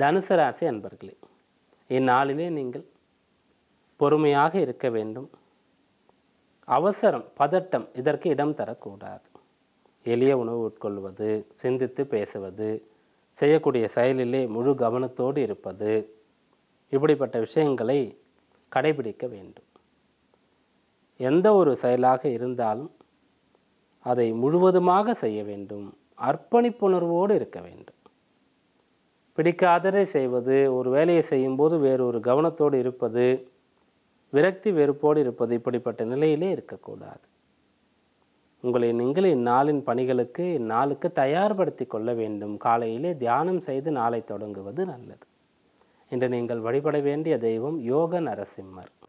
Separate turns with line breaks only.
தனுசு ராசி அன்பர்களே இந்நாளிலே நீங்கள் பொறுமையாக இருக்க வேண்டும் அவசரம் பதட்டம் இதற்கு இடம் தரக்கூடாது எளிய உணவு உட்கொள்வது சிந்தித்து பேசுவது செய்யக்கூடிய செயலிலே முழு கவனத்தோடு இருப்பது இப்படிப்பட்ட விஷயங்களை கடைபிடிக்க வேண்டும் எந்த ஒரு செயலாக இருந்தாலும் அதை முழுவதுமாக செய்ய வேண்டும் அர்ப்பணிப்புணர்வோடு இருக்க வேண்டும் பிடிக்காததை செய்வது ஒரு வேலையை செய்யும்போது வேறொரு கவனத்தோடு இருப்பது விரக்தி வெறுப்போடு இருப்பது இப்படிப்பட்ட நிலையிலே இருக்கக்கூடாது உங்களை நீங்கள் இந்நாளின் பணிகளுக்கு இந்நாளுக்கு தயார்படுத்தி கொள்ள வேண்டும் காலையிலே தியானம் செய்து நாளை தொடங்குவது நல்லது இன்று நீங்கள் வழிபட வேண்டிய தெய்வம் யோக நரசிம்மர்